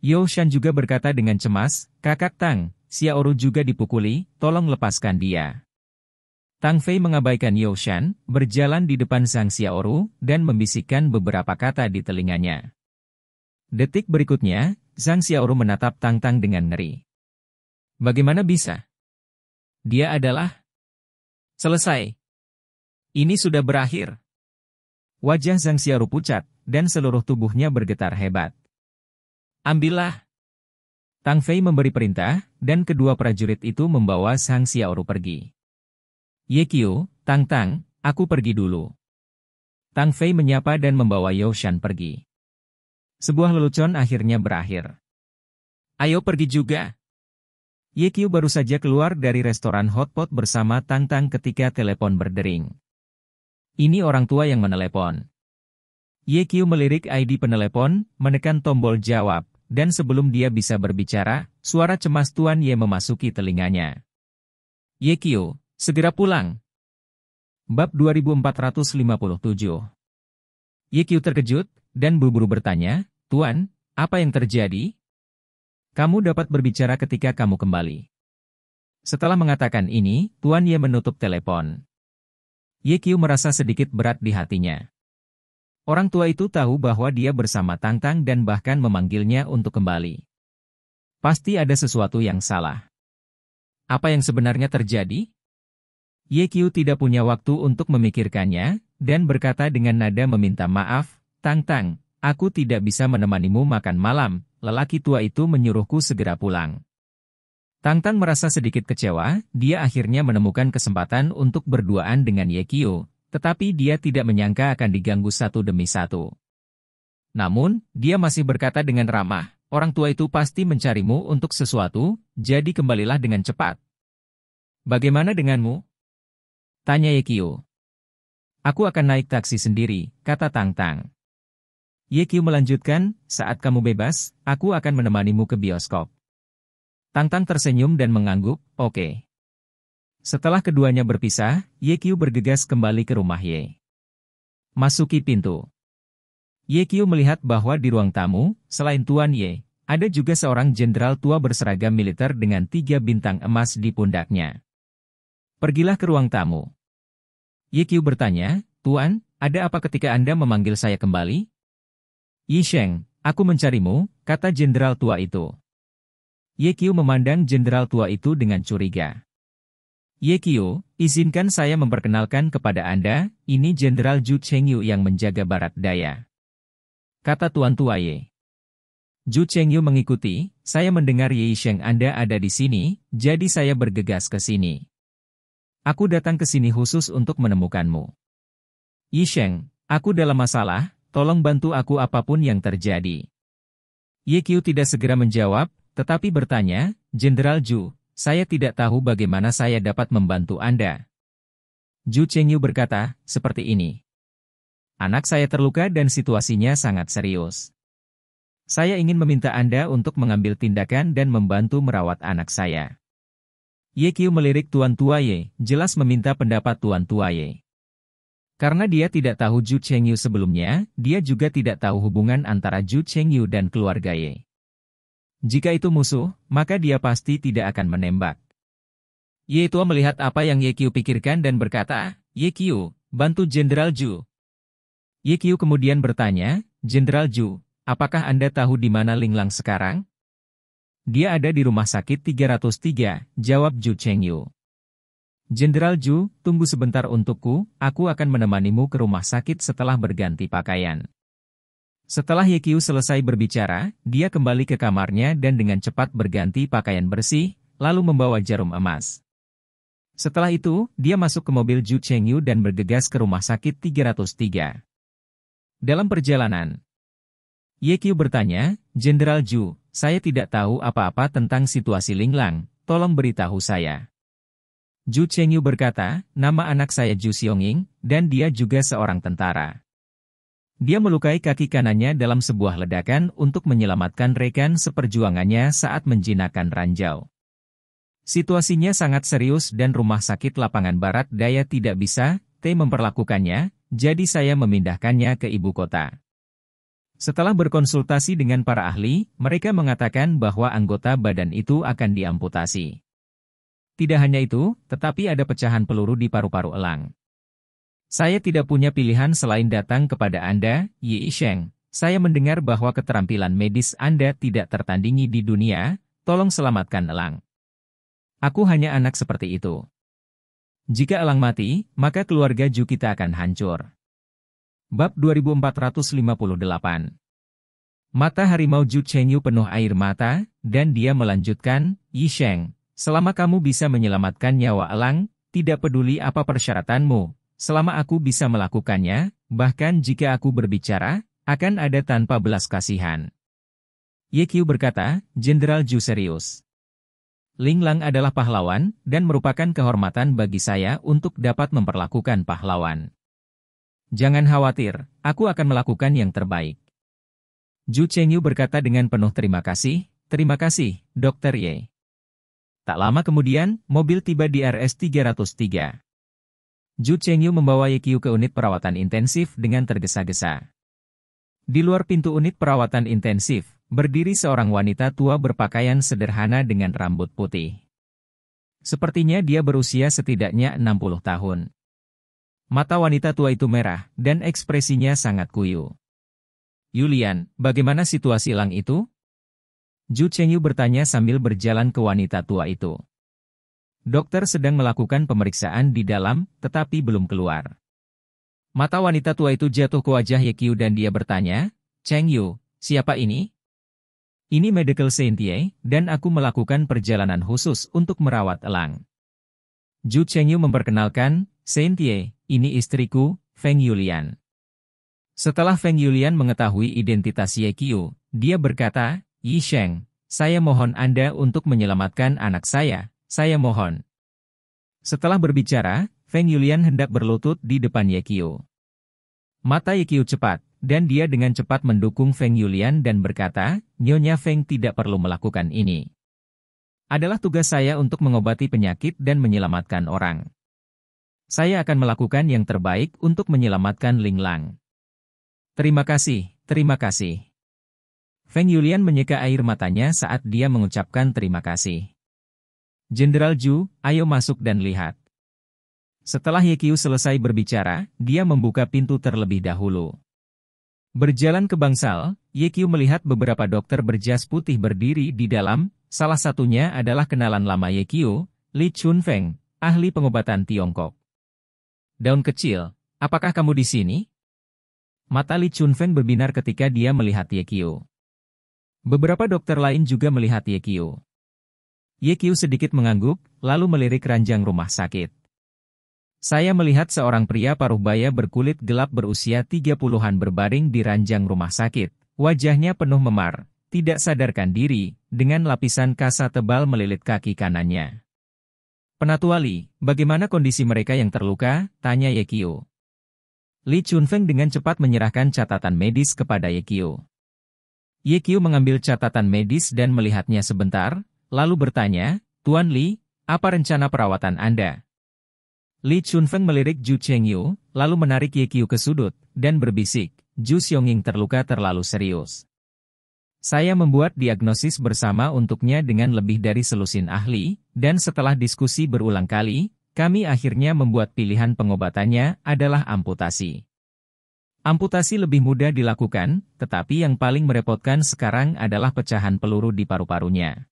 Yo Shan juga berkata dengan cemas, kakak Tang, Xiaoru juga dipukuli, tolong lepaskan dia. Tang Fei mengabaikan Yo Shan, berjalan di depan sang Xiaoru, dan membisikkan beberapa kata di telinganya. Detik berikutnya, sang Xiaoru menatap Tang Tang dengan ngeri. Bagaimana bisa? Dia adalah... Selesai. Ini sudah berakhir. Wajah Zhang Xiaoru pucat, dan seluruh tubuhnya bergetar hebat. Ambillah. Tang Fei memberi perintah, dan kedua prajurit itu membawa Sang Xiaoru pergi. Ye Qiu, Tang Tang, aku pergi dulu. Tang Fei menyapa dan membawa Yao Shan pergi. Sebuah lelucon akhirnya berakhir. Ayo pergi juga. Ye Qiu baru saja keluar dari restoran hotpot bersama Tang Tang ketika telepon berdering. Ini orang tua yang menelepon. Ye Qiu melirik ID penelepon, menekan tombol jawab, dan sebelum dia bisa berbicara, suara cemas Tuan Ye memasuki telinganya. Ye Kyo, segera pulang. Bab 2457 Ye Kyo terkejut, dan buru-buru bertanya, Tuan, apa yang terjadi? Kamu dapat berbicara ketika kamu kembali. Setelah mengatakan ini, Tuan Ye menutup telepon. Ye Kyo merasa sedikit berat di hatinya. Orang tua itu tahu bahwa dia bersama Tang Tang dan bahkan memanggilnya untuk kembali. Pasti ada sesuatu yang salah. Apa yang sebenarnya terjadi? Ye Qiu tidak punya waktu untuk memikirkannya, dan berkata dengan nada meminta maaf, Tang Tang, aku tidak bisa menemanimu makan malam, lelaki tua itu menyuruhku segera pulang. Tang Tang merasa sedikit kecewa, dia akhirnya menemukan kesempatan untuk berduaan dengan Ye Qiu. Tetapi dia tidak menyangka akan diganggu satu demi satu. Namun, dia masih berkata dengan ramah, orang tua itu pasti mencarimu untuk sesuatu, jadi kembalilah dengan cepat. Bagaimana denganmu? Tanya Yekio. Aku akan naik taksi sendiri, kata Tang Tang. Yekio melanjutkan, saat kamu bebas, aku akan menemanimu ke bioskop. Tang Tang tersenyum dan mengangguk, oke. Okay. Setelah keduanya berpisah, Ye Qiu bergegas kembali ke rumah Ye. Masuki pintu. Ye Qiu melihat bahwa di ruang tamu, selain Tuan Ye, ada juga seorang jenderal tua berseragam militer dengan tiga bintang emas di pundaknya. Pergilah ke ruang tamu. Ye Qiu bertanya, Tuan, ada apa ketika Anda memanggil saya kembali? Yi Sheng, aku mencarimu, kata jenderal tua itu. Ye Qiu memandang jenderal tua itu dengan curiga. Yekio, izinkan saya memperkenalkan kepada Anda, ini Jenderal Ju Chengyu yang menjaga Barat Daya. Kata Tuan Tua Ye. Ju Chengyu mengikuti, saya mendengar Ye Sheng Anda ada di sini, jadi saya bergegas ke sini. Aku datang ke sini khusus untuk menemukanmu. Ye Sheng, aku dalam masalah, tolong bantu aku apapun yang terjadi. Ye Qiu tidak segera menjawab, tetapi bertanya, Jenderal Ju, saya tidak tahu bagaimana saya dapat membantu Anda. Ju Chengyu berkata, seperti ini. Anak saya terluka dan situasinya sangat serius. Saya ingin meminta Anda untuk mengambil tindakan dan membantu merawat anak saya. Ye Qiu melirik Tuan Tua Ye, jelas meminta pendapat Tuan Tua Ye. Karena dia tidak tahu Ju Chengyu sebelumnya, dia juga tidak tahu hubungan antara Ju Chengyu dan keluarga Ye. Jika itu musuh, maka dia pasti tidak akan menembak. Ye Tua melihat apa yang Ye Qiu pikirkan dan berkata, Ye Qiu, bantu Jenderal Ju. Ye Qiu kemudian bertanya, Jenderal Ju, apakah Anda tahu di mana Ling Lang sekarang? Dia ada di rumah sakit 303, jawab Ju Cheng Yu. Jenderal Ju, tunggu sebentar untukku, aku akan menemanimu ke rumah sakit setelah berganti pakaian. Setelah Yekyu selesai berbicara, dia kembali ke kamarnya dan dengan cepat berganti pakaian bersih, lalu membawa jarum emas. Setelah itu, dia masuk ke mobil Ju Cheng Yu dan bergegas ke rumah sakit 303. Dalam perjalanan, Ye Qiu bertanya, Jenderal Ju, saya tidak tahu apa-apa tentang situasi Ling Lang, tolong beritahu saya. Ju Cheng Yu berkata, nama anak saya Ju Xiong Ying, dan dia juga seorang tentara. Dia melukai kaki kanannya dalam sebuah ledakan untuk menyelamatkan rekan seperjuangannya saat menjinakkan ranjau. Situasinya sangat serius dan rumah sakit lapangan barat daya tidak bisa, T memperlakukannya, jadi saya memindahkannya ke ibu kota. Setelah berkonsultasi dengan para ahli, mereka mengatakan bahwa anggota badan itu akan diamputasi. Tidak hanya itu, tetapi ada pecahan peluru di paru-paru elang. Saya tidak punya pilihan selain datang kepada Anda, Yi Sheng. Saya mendengar bahwa keterampilan medis Anda tidak tertandingi di dunia, tolong selamatkan Elang. Aku hanya anak seperti itu. Jika Elang mati, maka keluarga Ju kita akan hancur. Bab 2458 Mata harimau Ju Chengyu penuh air mata, dan dia melanjutkan, Yi Sheng, selama kamu bisa menyelamatkan nyawa Elang, tidak peduli apa persyaratanmu, Selama aku bisa melakukannya, bahkan jika aku berbicara, akan ada tanpa belas kasihan. Ye berkata, Jenderal Ju serius. Ling Lang adalah pahlawan, dan merupakan kehormatan bagi saya untuk dapat memperlakukan pahlawan. Jangan khawatir, aku akan melakukan yang terbaik. Ju Chengyu berkata dengan penuh terima kasih, terima kasih, Dokter Ye. Tak lama kemudian, mobil tiba di RS 303. Ju Chengyu membawa Kiu ke unit perawatan intensif dengan tergesa-gesa. Di luar pintu unit perawatan intensif, berdiri seorang wanita tua berpakaian sederhana dengan rambut putih. Sepertinya dia berusia setidaknya 60 tahun. Mata wanita tua itu merah, dan ekspresinya sangat kuyu. Yulian, bagaimana situasi Lang itu? Ju Chengyu bertanya sambil berjalan ke wanita tua itu. Dokter sedang melakukan pemeriksaan di dalam, tetapi belum keluar. Mata wanita tua itu jatuh ke wajah Ye Kyu dan dia bertanya, Cheng Yu, siapa ini? Ini Medical Saintye dan aku melakukan perjalanan khusus untuk merawat elang. Ju Cheng Yu memperkenalkan, Saintye, ini istriku, Feng Yulian. Setelah Feng Yulian mengetahui identitas Ye Kyu, dia berkata, Yi Sheng, saya mohon Anda untuk menyelamatkan anak saya, saya mohon. Setelah berbicara, Feng Yulian hendak berlutut di depan Yekio. Mata Yekio cepat, dan dia dengan cepat mendukung Feng Yulian dan berkata, Nyonya Feng tidak perlu melakukan ini. Adalah tugas saya untuk mengobati penyakit dan menyelamatkan orang. Saya akan melakukan yang terbaik untuk menyelamatkan Ling Lang. Terima kasih, terima kasih. Feng Yulian menyeka air matanya saat dia mengucapkan terima kasih. Jenderal Ju, ayo masuk dan lihat. Setelah Yekyu selesai berbicara, dia membuka pintu terlebih dahulu. Berjalan ke bangsal, Yekyu melihat beberapa dokter berjas putih berdiri di dalam, salah satunya adalah kenalan lama Yekyu, Li Chunfeng, ahli pengobatan Tiongkok. Daun kecil, apakah kamu di sini? Mata Li Chunfeng berbinar ketika dia melihat Yekyu. Beberapa dokter lain juga melihat Yekyu. Yekyu sedikit mengangguk, lalu melirik ranjang rumah sakit. Saya melihat seorang pria paruh baya berkulit gelap berusia 30-an berbaring di ranjang rumah sakit. Wajahnya penuh memar, tidak sadarkan diri, dengan lapisan kasa tebal melilit kaki kanannya. Penatuali, bagaimana kondisi mereka yang terluka? Tanya Yekio. Li Chunfeng dengan cepat menyerahkan catatan medis kepada Yekio. Yekio mengambil catatan medis dan melihatnya sebentar, lalu bertanya, Tuan Li, apa rencana perawatan Anda? Li Chunfeng melirik Ju Chengyu, lalu menarik Ye Qiu ke sudut, dan berbisik, Ju Xiongying terluka terlalu serius. Saya membuat diagnosis bersama untuknya dengan lebih dari selusin ahli, dan setelah diskusi berulang kali, kami akhirnya membuat pilihan pengobatannya adalah amputasi. Amputasi lebih mudah dilakukan, tetapi yang paling merepotkan sekarang adalah pecahan peluru di paru-parunya.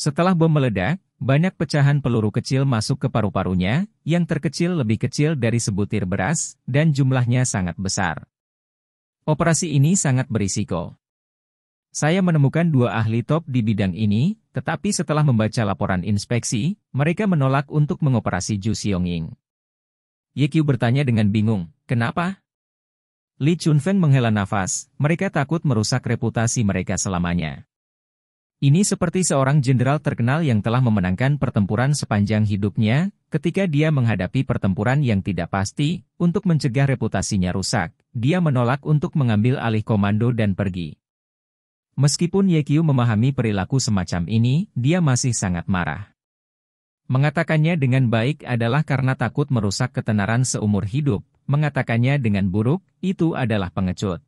Setelah bom meledak, banyak pecahan peluru kecil masuk ke paru-parunya, yang terkecil lebih kecil dari sebutir beras, dan jumlahnya sangat besar. Operasi ini sangat berisiko. Saya menemukan dua ahli top di bidang ini, tetapi setelah membaca laporan inspeksi, mereka menolak untuk mengoperasi Ju Xiongying. Ye Qiu bertanya dengan bingung, kenapa? Li Chunfeng menghela nafas, mereka takut merusak reputasi mereka selamanya. Ini seperti seorang jenderal terkenal yang telah memenangkan pertempuran sepanjang hidupnya, ketika dia menghadapi pertempuran yang tidak pasti, untuk mencegah reputasinya rusak, dia menolak untuk mengambil alih komando dan pergi. Meskipun Yekyu memahami perilaku semacam ini, dia masih sangat marah. Mengatakannya dengan baik adalah karena takut merusak ketenaran seumur hidup, mengatakannya dengan buruk, itu adalah pengecut.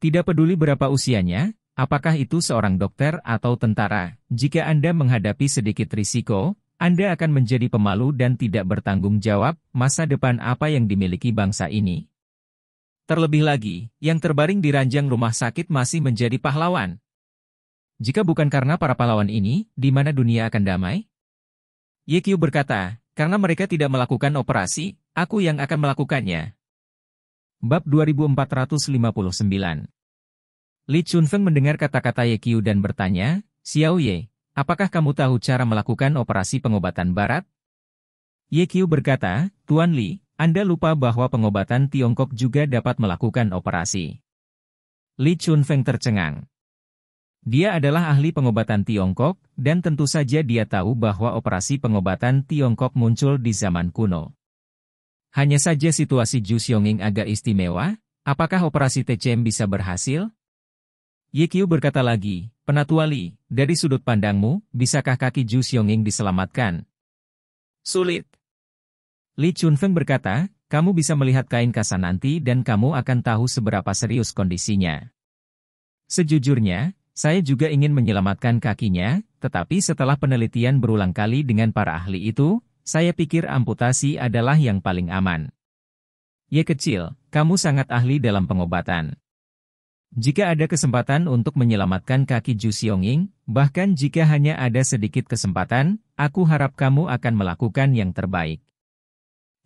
Tidak peduli berapa usianya, Apakah itu seorang dokter atau tentara? Jika Anda menghadapi sedikit risiko, Anda akan menjadi pemalu dan tidak bertanggung jawab masa depan apa yang dimiliki bangsa ini. Terlebih lagi, yang terbaring di ranjang rumah sakit masih menjadi pahlawan. Jika bukan karena para pahlawan ini, di mana dunia akan damai? YQ berkata, karena mereka tidak melakukan operasi, aku yang akan melakukannya. Bab 2459 Li Chunfeng mendengar kata-kata Ye Qiu dan bertanya, Xiao Ye, apakah kamu tahu cara melakukan operasi pengobatan barat? Ye Qiu berkata, Tuan Li, Anda lupa bahwa pengobatan Tiongkok juga dapat melakukan operasi. Li Chunfeng tercengang. Dia adalah ahli pengobatan Tiongkok, dan tentu saja dia tahu bahwa operasi pengobatan Tiongkok muncul di zaman kuno. Hanya saja situasi Ju Xiongying agak istimewa, apakah operasi TCM bisa berhasil? Yikyu berkata lagi, Penatuali, dari sudut pandangmu, bisakah kaki Ju Xiongying diselamatkan? Sulit. Li Chunfeng berkata, kamu bisa melihat kain kasa nanti dan kamu akan tahu seberapa serius kondisinya. Sejujurnya, saya juga ingin menyelamatkan kakinya, tetapi setelah penelitian berulang kali dengan para ahli itu, saya pikir amputasi adalah yang paling aman. Ye kecil, kamu sangat ahli dalam pengobatan. Jika ada kesempatan untuk menyelamatkan kaki Ju Ying, bahkan jika hanya ada sedikit kesempatan, aku harap kamu akan melakukan yang terbaik.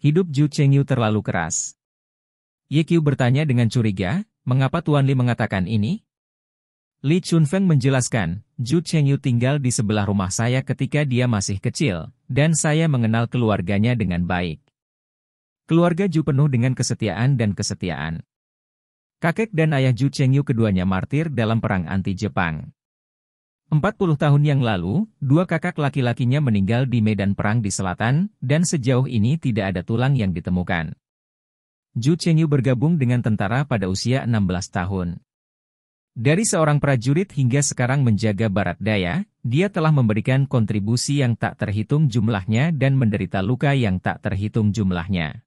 Hidup Ju Chengyu terlalu keras. Ye Qiu bertanya dengan curiga, mengapa Tuan Li mengatakan ini? Li Chunfeng menjelaskan, Ju Chengyu tinggal di sebelah rumah saya ketika dia masih kecil, dan saya mengenal keluarganya dengan baik. Keluarga Ju penuh dengan kesetiaan dan kesetiaan. Kakek dan ayah Ju Chengyu keduanya martir dalam perang anti-Jepang. 40 tahun yang lalu, dua kakak laki-lakinya meninggal di medan perang di selatan, dan sejauh ini tidak ada tulang yang ditemukan. Ju Chengyu bergabung dengan tentara pada usia 16 tahun. Dari seorang prajurit hingga sekarang menjaga barat daya, dia telah memberikan kontribusi yang tak terhitung jumlahnya dan menderita luka yang tak terhitung jumlahnya.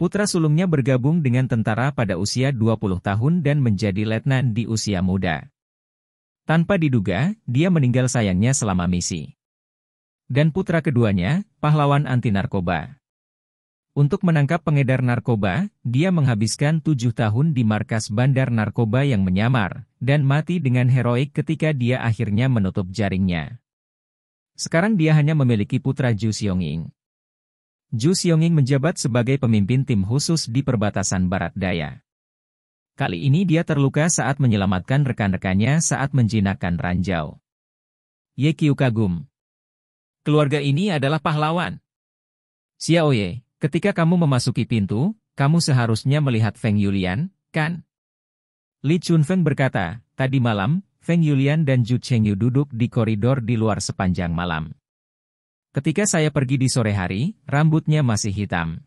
Putra sulungnya bergabung dengan tentara pada usia 20 tahun dan menjadi letnan di usia muda. Tanpa diduga, dia meninggal sayangnya selama misi. Dan putra keduanya, pahlawan anti narkoba. Untuk menangkap pengedar narkoba, dia menghabiskan tujuh tahun di markas bandar narkoba yang menyamar, dan mati dengan heroik ketika dia akhirnya menutup jaringnya. Sekarang dia hanya memiliki putra Ju Ying. Ju Xiongying menjabat sebagai pemimpin tim khusus di perbatasan Barat Daya. Kali ini dia terluka saat menyelamatkan rekan-rekannya saat menjinakkan ranjau. Ye Qiu kagum. Keluarga ini adalah pahlawan. Xiao Ye, ketika kamu memasuki pintu, kamu seharusnya melihat Feng Yulian, kan? Li Chunfeng berkata, tadi malam, Feng Yulian dan Ju Chengyu duduk di koridor di luar sepanjang malam. Ketika saya pergi di sore hari, rambutnya masih hitam.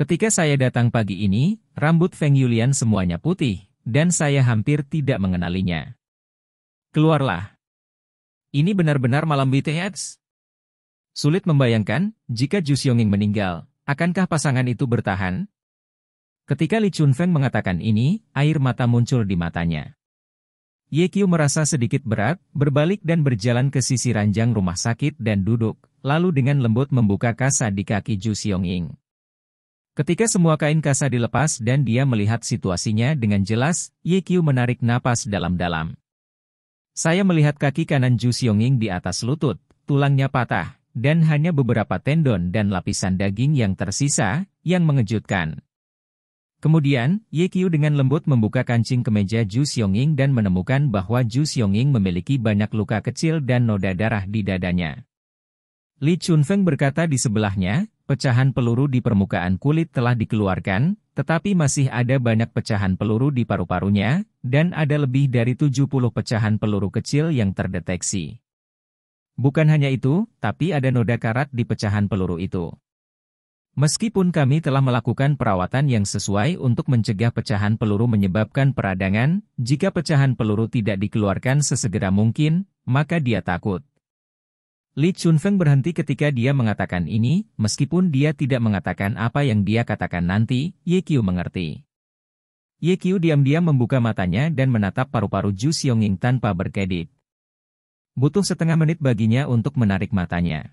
Ketika saya datang pagi ini, rambut Feng Yulian semuanya putih, dan saya hampir tidak mengenalinya. Keluarlah. Ini benar-benar malam BTS. Sulit membayangkan, jika Ju Xiongying meninggal, akankah pasangan itu bertahan? Ketika Li Chunfeng mengatakan ini, air mata muncul di matanya. Yekyu merasa sedikit berat, berbalik dan berjalan ke sisi ranjang rumah sakit dan duduk, lalu dengan lembut membuka kasa di kaki Ju Ying. Ketika semua kain kasa dilepas dan dia melihat situasinya dengan jelas, Yekyu menarik napas dalam-dalam. Saya melihat kaki kanan Ju Ying di atas lutut, tulangnya patah, dan hanya beberapa tendon dan lapisan daging yang tersisa, yang mengejutkan. Kemudian, Ye Qiu dengan lembut membuka kancing kemeja Ju Xiongying dan menemukan bahwa Ju Xiongying memiliki banyak luka kecil dan noda darah di dadanya. Li Chunfeng berkata di sebelahnya, pecahan peluru di permukaan kulit telah dikeluarkan, tetapi masih ada banyak pecahan peluru di paru-parunya, dan ada lebih dari 70 pecahan peluru kecil yang terdeteksi. Bukan hanya itu, tapi ada noda karat di pecahan peluru itu. Meskipun kami telah melakukan perawatan yang sesuai untuk mencegah pecahan peluru menyebabkan peradangan, jika pecahan peluru tidak dikeluarkan sesegera mungkin, maka dia takut. Li Chunfeng berhenti ketika dia mengatakan ini, meskipun dia tidak mengatakan apa yang dia katakan nanti, Ye Qiu mengerti. Ye Qiu diam-diam membuka matanya dan menatap paru-paru Ju Xionging tanpa berkedip. Butuh setengah menit baginya untuk menarik matanya.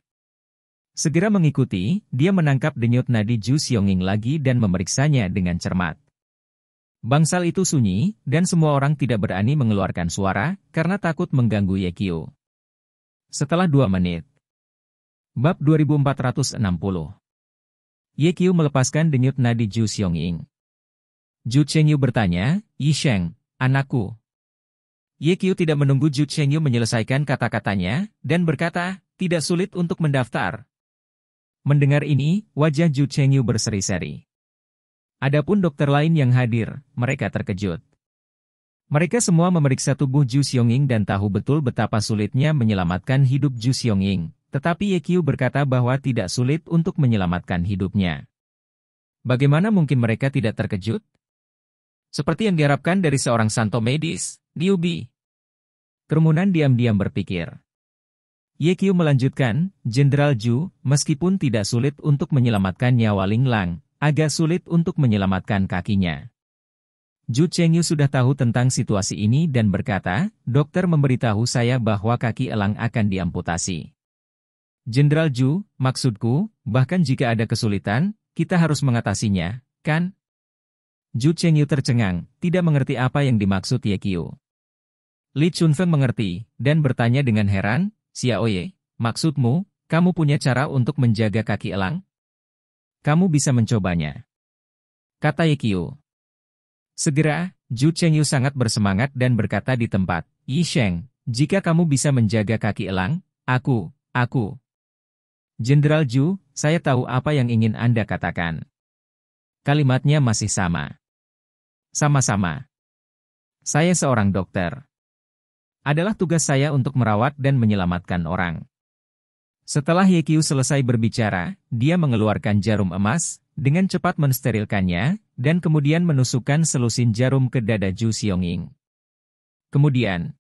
Segera mengikuti, dia menangkap denyut nadi Ju Xiongying lagi dan memeriksanya dengan cermat. Bangsal itu sunyi, dan semua orang tidak berani mengeluarkan suara, karena takut mengganggu Ye Yekio. Setelah dua menit. Bab 2460 Yekio melepaskan denyut nadi Ju Xiongying. Ju Chengyu bertanya, Yi Sheng, anakku. Ye Yekio tidak menunggu Ju Chengyu menyelesaikan kata-katanya, dan berkata, tidak sulit untuk mendaftar, Mendengar ini, wajah Ju Chengyu berseri-seri. Adapun dokter lain yang hadir, mereka terkejut. Mereka semua memeriksa tubuh Ju Xiongying dan tahu betul betapa sulitnya menyelamatkan hidup Ju Xiongying, tetapi Ye Qiu berkata bahwa tidak sulit untuk menyelamatkan hidupnya. Bagaimana mungkin mereka tidak terkejut? Seperti yang diharapkan dari seorang santo medis, Liu Bi. Kerumunan diam-diam berpikir. Ye Qiu melanjutkan, Jenderal Ju, meskipun tidak sulit untuk menyelamatkan nyawa Ling Lang, agak sulit untuk menyelamatkan kakinya. Ju Chengyu sudah tahu tentang situasi ini dan berkata, dokter memberitahu saya bahwa kaki Elang akan diamputasi. Jenderal Ju, maksudku, bahkan jika ada kesulitan, kita harus mengatasinya, kan? Ju Chengyu tercengang, tidak mengerti apa yang dimaksud Ye Qiu. Li Chunfeng mengerti, dan bertanya dengan heran, Xiaoye, maksudmu, kamu punya cara untuk menjaga kaki elang? Kamu bisa mencobanya. Kata Yekio. Segera, Ju Chengyu sangat bersemangat dan berkata di tempat, Yi Sheng, jika kamu bisa menjaga kaki elang, aku, aku. Jenderal Ju, saya tahu apa yang ingin Anda katakan. Kalimatnya masih sama. Sama-sama. Saya seorang dokter. Adalah tugas saya untuk merawat dan menyelamatkan orang. Setelah Yekyu selesai berbicara, dia mengeluarkan jarum emas, dengan cepat mensterilkannya, dan kemudian menusukkan selusin jarum ke dada Ju Xiongying. Kemudian,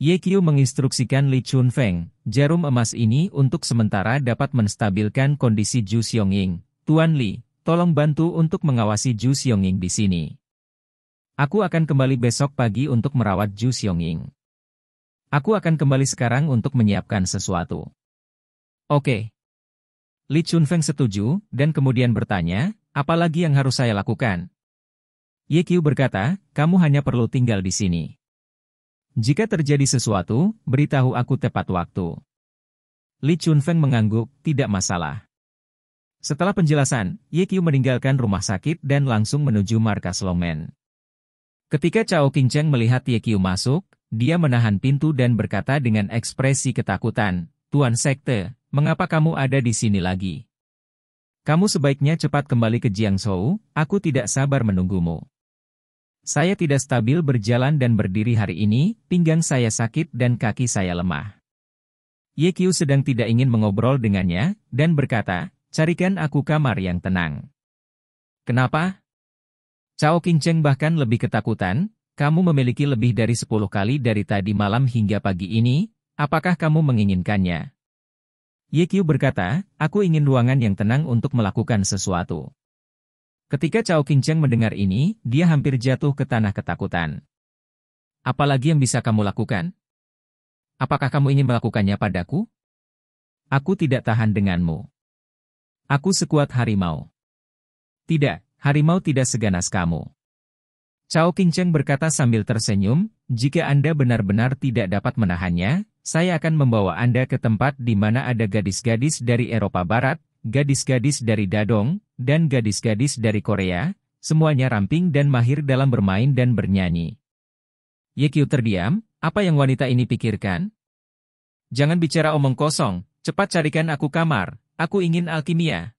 Yekyu menginstruksikan Li Chunfeng, jarum emas ini untuk sementara dapat menstabilkan kondisi Ju Xiongying. Tuan Li, tolong bantu untuk mengawasi Ju Xiongying di sini. Aku akan kembali besok pagi untuk merawat Ju Xiongying. Aku akan kembali sekarang untuk menyiapkan sesuatu. Oke. Okay. Li Chunfeng setuju, dan kemudian bertanya, apalagi yang harus saya lakukan? Ye Qiu berkata, kamu hanya perlu tinggal di sini. Jika terjadi sesuatu, beritahu aku tepat waktu. Li Chunfeng mengangguk, tidak masalah. Setelah penjelasan, Ye Qiu meninggalkan rumah sakit dan langsung menuju markas Longmen. Ketika Cao Qingcheng melihat Ye Qiu masuk, dia menahan pintu dan berkata dengan ekspresi ketakutan, Tuan Sekte, mengapa kamu ada di sini lagi? Kamu sebaiknya cepat kembali ke Jiangzhou, aku tidak sabar menunggumu. Saya tidak stabil berjalan dan berdiri hari ini, pinggang saya sakit dan kaki saya lemah. Ye Qiu sedang tidak ingin mengobrol dengannya, dan berkata, carikan aku kamar yang tenang. Kenapa? Cao Qingcheng bahkan lebih ketakutan, kamu memiliki lebih dari 10 kali dari tadi malam hingga pagi ini, apakah kamu menginginkannya? Qiu berkata, aku ingin ruangan yang tenang untuk melakukan sesuatu. Ketika Cao Qinceng mendengar ini, dia hampir jatuh ke tanah ketakutan. Apalagi yang bisa kamu lakukan? Apakah kamu ingin melakukannya padaku? Aku tidak tahan denganmu. Aku sekuat harimau. Tidak, harimau tidak seganas kamu. Cao Qingcheng berkata sambil tersenyum, jika Anda benar-benar tidak dapat menahannya, saya akan membawa Anda ke tempat di mana ada gadis-gadis dari Eropa Barat, gadis-gadis dari Dadong, dan gadis-gadis dari Korea, semuanya ramping dan mahir dalam bermain dan bernyanyi. Yekyu terdiam, apa yang wanita ini pikirkan? Jangan bicara omong kosong, cepat carikan aku kamar, aku ingin alkimia.